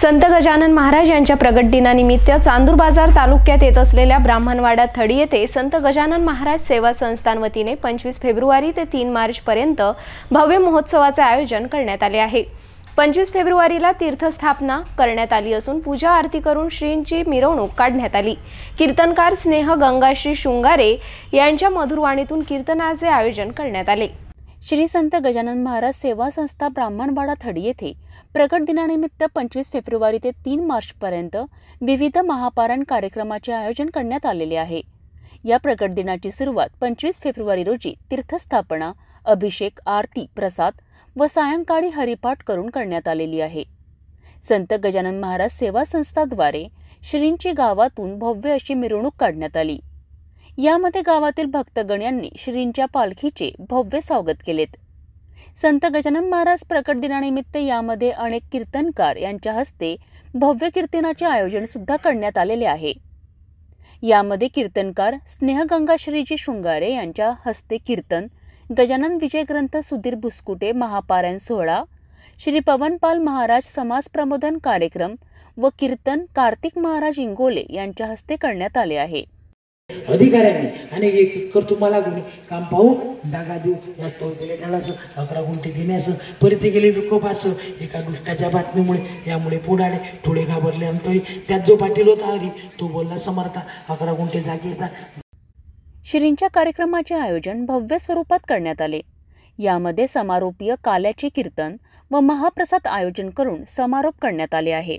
संत गजानन महाराज यांच्या प्रगट दिनानिमित्त चांदूर बाजार तालुक्यात येत असलेल्या ब्राह्मणवाडा थडी येथे संत गजानन महाराज सेवा संस्थानवतीने पंचवीस फेब्रुवारी ते तीन मार्चपर्यंत भव्य महोत्सवाचे आयोजन करण्यात आले आहे पंचवीस फेब्रुवारीला तीर्थस्थापना करण्यात आली असून पूजा आरती करून श्रींची मिरवणूक काढण्यात आली कीर्तनकार स्नेह गंगाश्री शृंगारे यांच्या मधुरवाणीतून कीर्तनाचे आयोजन करण्यात आले श्री संत गजानन महाराज सेवा संस्था ब्राह्मणवाडा थडी येथे प्रकट दिनानिमित्त पंचवीस फेब्रुवारी ते तीन मार्चपर्यंत विविध महापारण कार्यक्रमाचे आयोजन करण्यात आलेले आहे या प्रकट दिनाची सुरुवात पंचवीस फेब्रुवारी रोजी तीर्थस्थापना अभिषेक आरती प्रसाद व सायंकाळी हरिपाठ करून करण्यात आलेली आहे संत गजानन महाराज सेवा संस्थाद्वारे श्रींची गावातून भव्य अशी मिरवणूक काढण्यात आली यामध्ये गावातील भक्तगण यांनी श्रींच्या पालखीचे भव्य स्वागत केलेत संत गजानन महाराज प्रकट दिनानिमित्त यामध्ये अनेक कीर्तनकार यांच्या हस्ते भव्य कीर्तनाचे आयोजन सुद्धा करण्यात आलेले आहे यामध्ये कीर्तनकार स्नेहगंगाश्रीजी शृंगारे यांच्या हस्ते कीर्तन गजानन विजय ग्रंथ सुधीर भुसकुटे महापारायण सोहळा श्री पवनपाल महाराज समाज प्रमोदन कार्यक्रम व कीर्तन कार्तिक महाराज इंगोले यांच्या हस्ते करण्यात आले आहे अधिकाऱ्यांनी आणि एक कर तुम्हाला गुन्हे काम पाहू दागा देऊ जास्त दिले ढालासं अकरा गुंठे घेण्याचं परत गेले विकोपासं एका दुष्टाच्या बातमीमुळे यामुळे पुढाडे थोडे घाबरले अंतरी त्यात जो पाटील होता हरी तो बोलला समर्था अकरा गुंठे जागेचा श्रींच्या कार्यक्रमाचे आयोजन भव्य स्वरूपात करण्यात आले यामध्ये समारोपीय काल्याचे कीर्तन व महाप्रसाद आयोजन करून समारोप करण्यात आले आहे